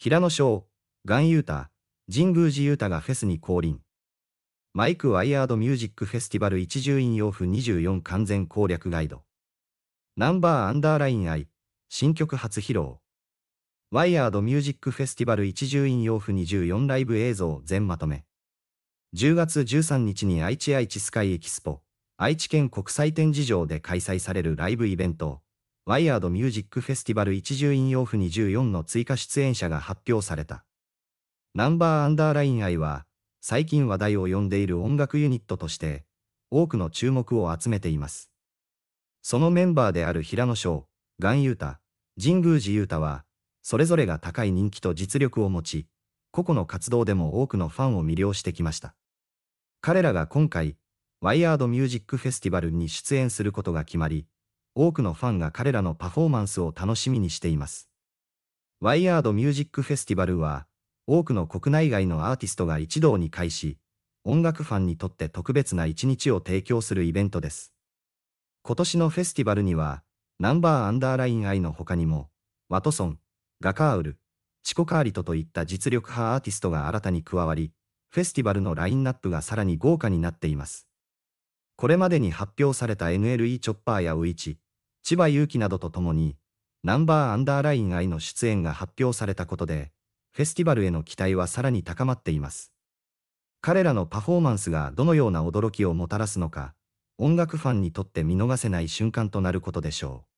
平野翔、ガンユータ、神宮寺ユータがフェスに降臨。マイクワイヤードミュージックフェスティバル一重院洋風24完全攻略ガイド。ナンバーアンダーラインアイ、新曲初披露。ワイヤードミュージックフェスティバル一重院洋風24ライブ映像全まとめ。10月13日に愛知愛知スカイエキスポ、愛知県国際展示場で開催されるライブイベント。ワイヤードミュージックフェスティバル一重引用符24の追加出演者が発表された。ナンバーアンダーライン愛は、最近話題を呼んでいる音楽ユニットとして、多くの注目を集めています。そのメンバーである平野翔、ガンユータ、神宮寺ユータは、それぞれが高い人気と実力を持ち、個々の活動でも多くのファンを魅了してきました。彼らが今回、ワイヤードミュージックフェスティバルに出演することが決まり、多くのファンが彼らのパフォーマンスを楽しみにしています。ワイヤードミュージックフェスティバルは、多くの国内外のアーティストが一堂に会し、音楽ファンにとって特別な一日を提供するイベントです。今年のフェスティバルには、ナンバーアンダーライン I の他にも、ワトソン、ガカール、チコカーリトといった実力派アーティストが新たに加わり、フェスティバルのラインナップがさらに豪華になっています。これまでに発表された NLE チョッパーやウイチ、千葉勇気などと共に、ナンバーアンダーライン I の出演が発表されたことで、フェスティバルへの期待はさらに高まっています。彼らのパフォーマンスがどのような驚きをもたらすのか、音楽ファンにとって見逃せない瞬間となることでしょう。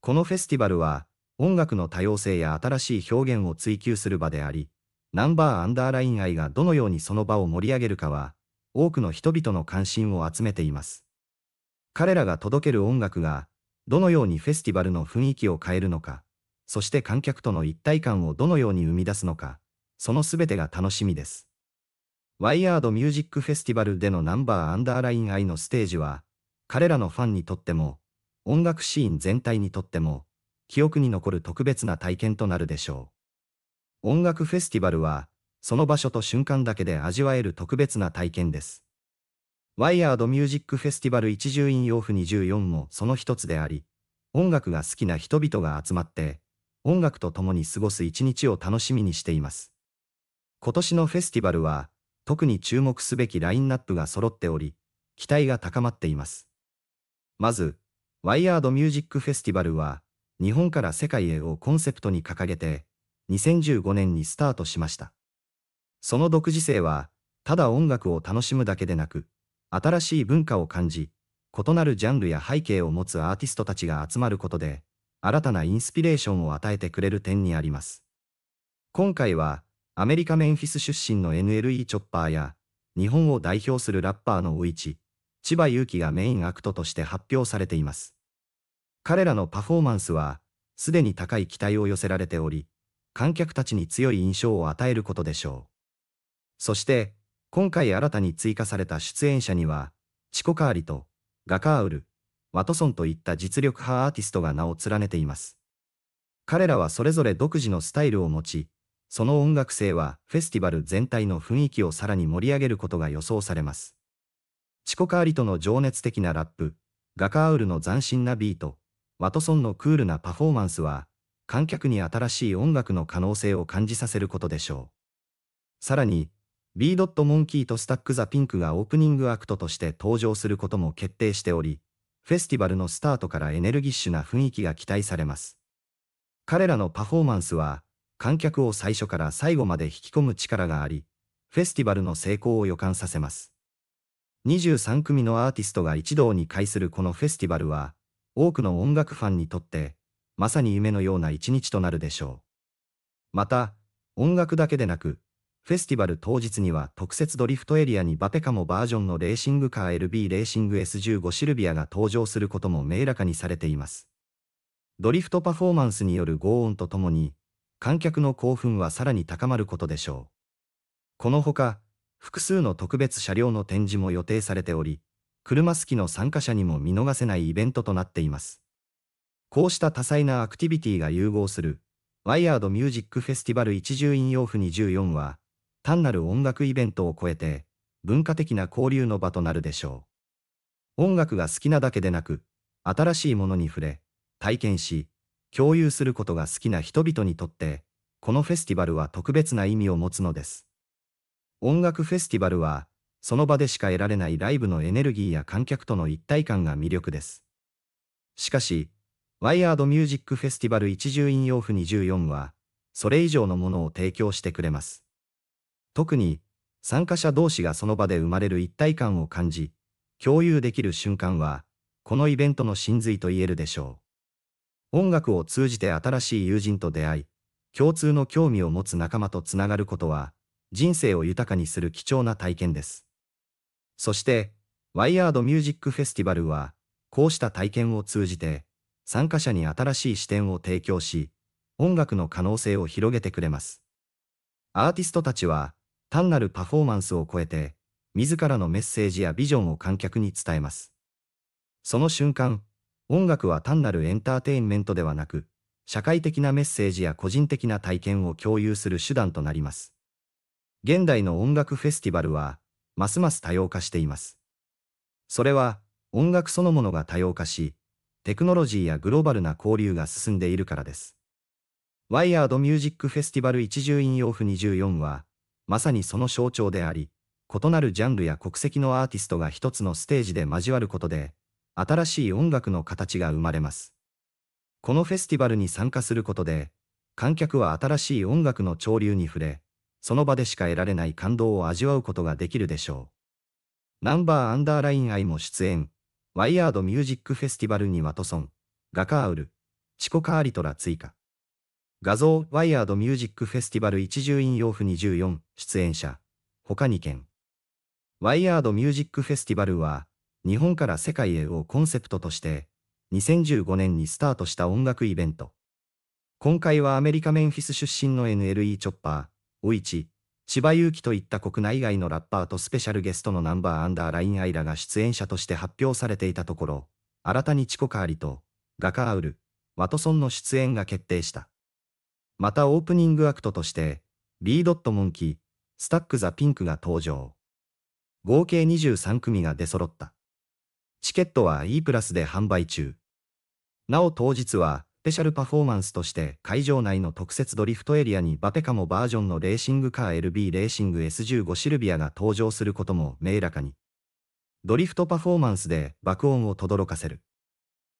このフェスティバルは、音楽の多様性や新しい表現を追求する場であり、ナンバーアンダーライン愛がどのようにその場を盛り上げるかは、多くの人々の関心を集めています。彼らが届ける音楽が、どのようにフェスティバルの雰囲気を変えるのか、そして観客との一体感をどのように生み出すのか、その全てが楽しみです。ワイヤードミュージックフェスティバルでのナンバーアンダーライン愛のステージは、彼らのファンにとっても、音楽シーン全体にとっても、記憶に残る特別な体験となるでしょう。音楽フェスティバルは、その場所と瞬間だけで味わえる特別な体験です。ワイヤードミュージックフェスティバル一重院洋譜24もその一つであり、音楽が好きな人々が集まって、音楽と共に過ごす一日を楽しみにしています。今年のフェスティバルは、特に注目すべきラインナップが揃っており、期待が高まっています。まず、ワイヤードミュージックフェスティバルは、日本から世界へをコンセプトに掲げて、2015年にスタートしました。その独自性は、ただ音楽を楽しむだけでなく、新しい文化を感じ、異なるジャンルや背景を持つアーティストたちが集まることで、新たなインスピレーションを与えてくれる点にあります。今回は、アメリカ・メンフィス出身の NLE チョッパーや、日本を代表するラッパーのウイチ、千葉勇気がメインアクトとして発表されています。彼らのパフォーマンスは、すでに高い期待を寄せられており、観客たちに強い印象を与えることでしょう。そして、今回新たに追加された出演者には、チコカーリとガカーウル、ワトソンといった実力派アーティストが名を連ねています。彼らはそれぞれ独自のスタイルを持ち、その音楽性はフェスティバル全体の雰囲気をさらに盛り上げることが予想されます。チコカーリとの情熱的なラップ、ガカーウルの斬新なビート、ワトソンのクールなパフォーマンスは、観客に新しい音楽の可能性を感じさせることでしょう。さらに、B. モンキーとスタック・ザ・ピンクがオープニングアクトとして登場することも決定しており、フェスティバルのスタートからエネルギッシュな雰囲気が期待されます。彼らのパフォーマンスは、観客を最初から最後まで引き込む力があり、フェスティバルの成功を予感させます。23組のアーティストが一堂に会するこのフェスティバルは、多くの音楽ファンにとって、まさに夢のような一日となるでしょう。また、音楽だけでなく、フェスティバル当日には特設ドリフトエリアにバテカモバージョンのレーシングカー LB レーシング S15 シルビアが登場することも明らかにされています。ドリフトパフォーマンスによる轟音とともに、観客の興奮はさらに高まることでしょう。このほか、複数の特別車両の展示も予定されており、車好きの参加者にも見逃せないイベントとなっています。こうした多彩なアクティビティが融合する、ワイヤードミュージックフェスティバル一重引用に1 4は、単なる音楽イベントを超えて、文化的な交流の場となるでしょう。音楽が好きなだけでなく、新しいものに触れ、体験し、共有することが好きな人々にとって、このフェスティバルは特別な意味を持つのです。音楽フェスティバルは、その場でしか得られないライブのエネルギーや観客との一体感が魅力です。しかし、ワイヤードミュージックフェスティバル一重引用符24は、それ以上のものを提供してくれます。特に参加者同士がその場で生まれる一体感を感じ、共有できる瞬間は、このイベントの真髄と言えるでしょう。音楽を通じて新しい友人と出会い、共通の興味を持つ仲間とつながることは、人生を豊かにする貴重な体験です。そして、ワイヤードミュージックフェスティバルは、こうした体験を通じて、参加者に新しい視点を提供し、音楽の可能性を広げてくれます。アーティストたちは、単なるパフォーマンスを超えて、自らのメッセージやビジョンを観客に伝えます。その瞬間、音楽は単なるエンターテインメントではなく、社会的なメッセージや個人的な体験を共有する手段となります。現代の音楽フェスティバルは、ますます多様化しています。それは、音楽そのものが多様化し、テクノロジーやグローバルな交流が進んでいるからです。ワイヤードミュージックフェスティバル一重引用符24は、まさにその象徴であり、異なるジャンルや国籍のアーティストが一つのステージで交わることで、新しい音楽の形が生まれます。このフェスティバルに参加することで、観客は新しい音楽の潮流に触れ、その場でしか得られない感動を味わうことができるでしょう。ナンバーアンダーライン愛も出演、ワイヤードミュージックフェスティバルにワトソン、ガカーウル、チコカーリトラ追加。画像、ワイヤードミュージックフェスティバル一重引用符24、出演者、他2件。ワイヤードミュージックフェスティバルは、日本から世界へをコンセプトとして、2015年にスタートした音楽イベント。今回はアメリカ・メンフィス出身の NLE チョッパー、おいち、千葉祐希といった国内外のラッパーとスペシャルゲストのナンバーアンダーラインアイラが出演者として発表されていたところ、新たにチコカーリと、ガカアウル、ワトソンの出演が決定した。またオープニングアクトとして、B. モンキー、スタック・ザ・ピンクが登場。合計23組が出揃った。チケットは E プラスで販売中。なお当日は、スペシャルパフォーマンスとして会場内の特設ドリフトエリアにバテカモバージョンのレーシングカー LB レーシング S15 シルビアが登場することも明らかに。ドリフトパフォーマンスで爆音を轟かせる。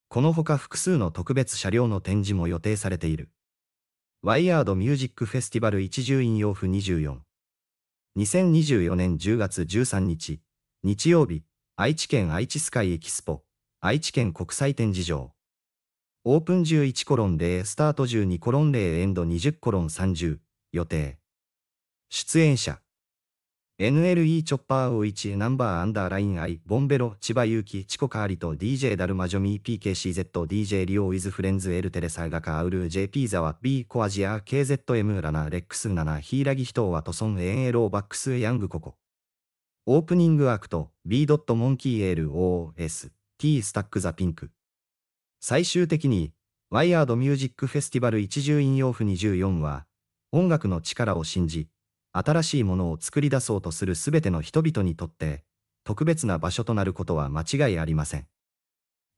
このほか複数の特別車両の展示も予定されている。ワイヤードミュージックフェスティバル一重引用符24。2024年10月13日、日曜日、愛知県愛知スカイエキスポ、愛知県国際展示場。オープン11コロン0、スタート12コロン0エンド20コロン30、予定。出演者。NLE チョッパーを1ナンバーアンダーライン I ボンベロ千葉祐希チコカーリと DJ ダルマジョミー PKCZDJ リオウィズフレンズエルテレサガカウル JP ザワ B コアジア KZM ラナレックス7ヒーラギヒトウワトソンエンエローバックスヤングココオープニングアクト B ドットモンキー LOS T スタックザピンク最終的にワイヤードミュージックフェスティバル一重引用符24は音楽の力を信じ新しいものを作り出そうとするすべての人々にとって、特別な場所となることは間違いありません。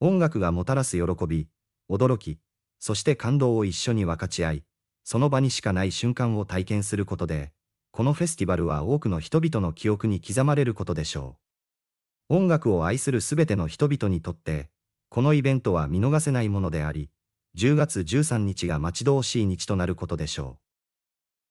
音楽がもたらす喜び、驚き、そして感動を一緒に分かち合い、その場にしかない瞬間を体験することで、このフェスティバルは多くの人々の記憶に刻まれることでしょう。音楽を愛するすべての人々にとって、このイベントは見逃せないものであり、10月13日が待ち遠しい日となることでしょう。